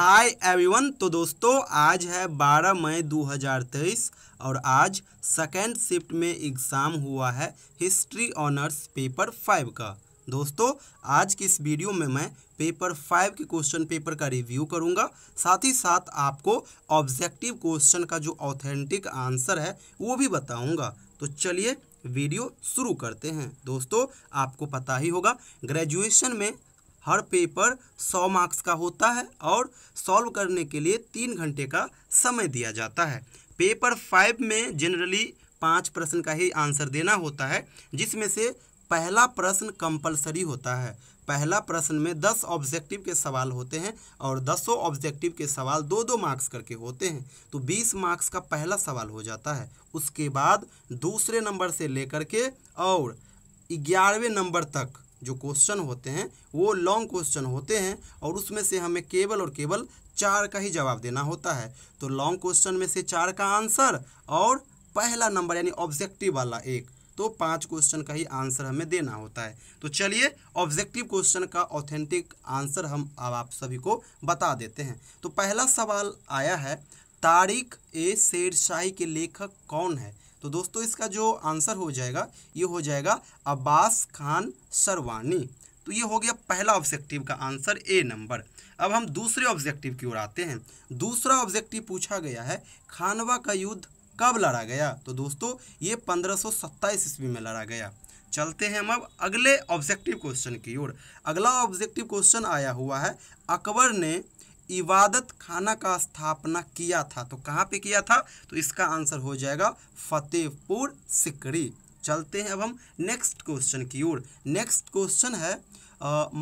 hi everyone तो दोस्तों आज है 12 मई 2023 और आज सेकेंड शिफ्ट में एग्ज़ाम हुआ है हिस्ट्री ऑनर्स पेपर फाइव का दोस्तों आज की इस वीडियो में मैं पेपर फाइव के क्वेश्चन पेपर का रिव्यू करूंगा साथ ही साथ आपको ऑब्जेक्टिव क्वेश्चन का जो ऑथेंटिक आंसर है वो भी बताऊंगा तो चलिए वीडियो शुरू करते हैं दोस्तों आपको पता ही होगा ग्रेजुएशन में हर पेपर सौ मार्क्स का होता है और सॉल्व करने के लिए तीन घंटे का समय दिया जाता है पेपर फाइव में जनरली पाँच प्रश्न का ही आंसर देना होता है जिसमें से पहला प्रश्न कंपलसरी होता है पहला प्रश्न में दस ऑब्जेक्टिव के सवाल होते हैं और दसों ऑब्जेक्टिव के सवाल दो दो मार्क्स करके होते हैं तो बीस मार्क्स का पहला सवाल हो जाता है उसके बाद दूसरे नंबर से लेकर के और ग्यारहवें नंबर तक जो क्वेश्चन होते हैं वो लॉन्ग क्वेश्चन होते हैं और उसमें से हमें केवल और केवल चार का ही जवाब देना होता है तो लॉन्ग क्वेश्चन में से चार का आंसर और पहला नंबर यानी ऑब्जेक्टिव वाला एक तो पांच क्वेश्चन का ही आंसर हमें देना होता है तो चलिए ऑब्जेक्टिव क्वेश्चन का ऑथेंटिक आंसर हम अब आप सभी को बता देते हैं तो पहला सवाल आया है तारिक ए शेरशाही के लेखक कौन है तो दोस्तों इसका जो आंसर हो जाएगा ये हो जाएगा अब्बास खान सरवानी तो ये हो गया पहला ऑब्जेक्टिव का आंसर ए नंबर अब हम दूसरे ऑब्जेक्टिव की ओर आते हैं दूसरा ऑब्जेक्टिव पूछा गया है खानवा का युद्ध कब लड़ा गया तो दोस्तों ये पंद्रह सौ ईस्वी में लड़ा गया चलते हैं हम अब अगले ऑब्जेक्टिव क्वेश्चन की ओर अगला ऑब्जेक्टिव क्वेश्चन आया हुआ है अकबर ने इबादत खाना का स्थापना किया था तो कहाँ पे किया था तो इसका आंसर हो जाएगा फतेहपुर सिकरी चलते हैं अब हम नेक्स्ट क्वेश्चन की ओर नेक्स्ट क्वेश्चन है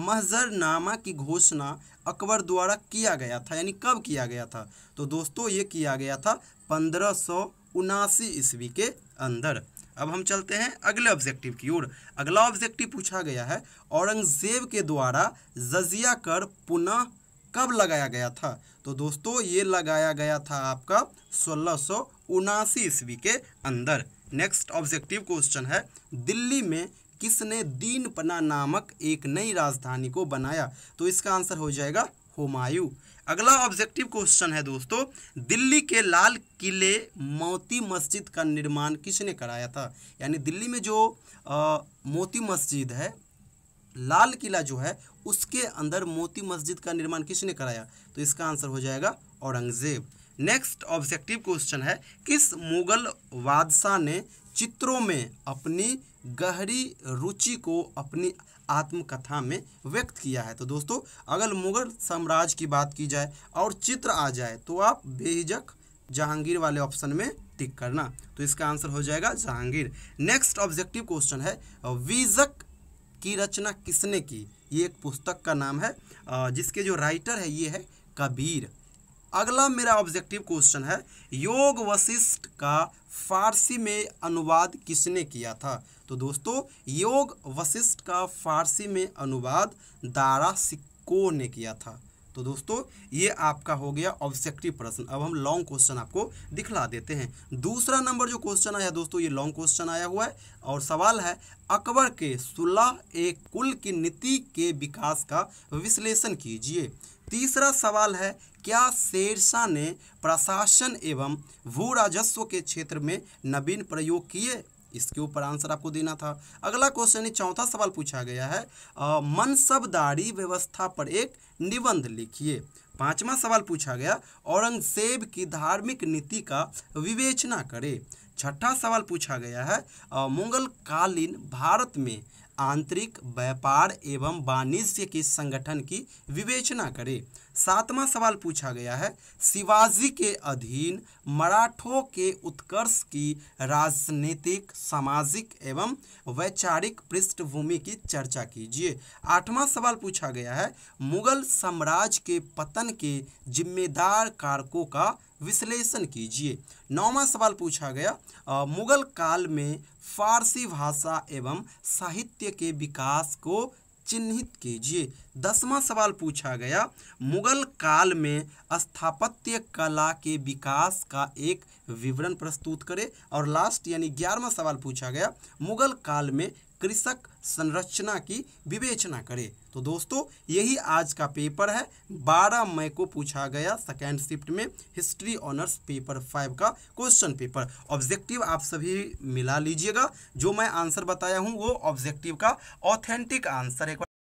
महजरनामा की घोषणा अकबर द्वारा किया गया था यानी कब किया गया था तो दोस्तों ये किया गया था पंद्रह सौ उनासी ईस्वी के अंदर अब हम चलते हैं अगले ऑब्जेक्टिव की ओर अगला ऑब्जेक्टिव पूछा गया है औरंगजेब के द्वारा जजिया कर पुनः कब लगाया गया था तो दोस्तों ये लगाया गया था आपका सोलह सौ ईस्वी के अंदर नेक्स्ट ऑब्जेक्टिव क्वेश्चन है दिल्ली में किसने दीनपना नामक एक नई राजधानी को बनाया तो इसका आंसर हो जाएगा हुमायू अगला ऑब्जेक्टिव क्वेश्चन है दोस्तों दिल्ली के लाल किले मोती मस्जिद का निर्माण किसने कराया था यानी दिल्ली में जो आ, मोती मस्जिद है लाल किला जो है उसके अंदर मोती मस्जिद का निर्माण किसने कराया तो इसका आंसर हो जाएगा औरंगजेब नेक्स्ट ऑब्जेक्टिव क्वेश्चन है किस मुगल बादशाह ने चित्रों में अपनी गहरी रुचि को अपनी आत्मकथा में व्यक्त किया है तो दोस्तों अगर मुगल साम्राज्य की बात की जाए और चित्र आ जाए तो आप बेहिजक जहांगीर वाले ऑप्शन में टिक करना तो इसका आंसर हो जाएगा जहांगीर नेक्स्ट ऑब्जेक्टिव क्वेश्चन है विजक की रचना किसने की ये एक पुस्तक का नाम है जिसके जो राइटर है ये है कबीर अगला मेरा ऑब्जेक्टिव क्वेश्चन है योग वशिष्ठ का फारसी में अनुवाद किसने किया था तो दोस्तों योग वशिष्ठ का फारसी में अनुवाद दारा सिक्को ने किया था तो दोस्तों ये आपका हो गया ऑब्जेक्टिव प्रश्न अब हम लॉन्ग क्वेश्चन आपको दिखला देते हैं दूसरा नंबर जो क्वेश्चन आया दोस्तों ये लॉन्ग क्वेश्चन आया हुआ है और सवाल है अकबर के सुलह एक कुल की नीति के विकास का विश्लेषण कीजिए तीसरा सवाल है क्या शेरशाह ने प्रशासन एवं भू राजस्व के क्षेत्र में नवीन प्रयोग किए इसके ऊपर आंसर आपको देना था अगला क्वेश्चन है चौथा सवाल पूछा गया है मनसबदारी व्यवस्था पर एक निबंध लिखिए पांचवा सवाल पूछा गया औरंगजेब की धार्मिक नीति का विवेचना करें छठा सवाल पूछा गया है मुगल कालीन भारत में आंतरिक व्यापार एवं वाणिज्य के संगठन की विवेचना करें सातवां सवाल पूछा गया है शिवाजी के अधीन मराठों के उत्कर्ष की राजनीतिक सामाजिक एवं वैचारिक पृष्ठभूमि की चर्चा कीजिए आठवा सवाल पूछा गया है मुगल साम्राज्य के पतन के जिम्मेदार कारकों का विश्लेषण कीजिए नौवा सवाल पूछा गया आ, मुगल काल में फारसी भाषा एवं साहित्य के विकास को चिन्हित कीजिए दसवां सवाल पूछा गया मुगल काल में स्थापत्य कला के विकास का एक विवरण प्रस्तुत करें और लास्ट यानी ग्यारहवा सवाल पूछा गया मुगल काल में कृषक संरचना की विवेचना करें तो दोस्तों यही आज का पेपर है 12 मई को पूछा गया सेकेंड शिफ्ट में हिस्ट्री ऑनर्स पेपर फाइव का क्वेश्चन पेपर ऑब्जेक्टिव आप सभी मिला लीजिएगा जो मैं आंसर बताया हूँ वो ऑब्जेक्टिव का ऑथेंटिक आंसर है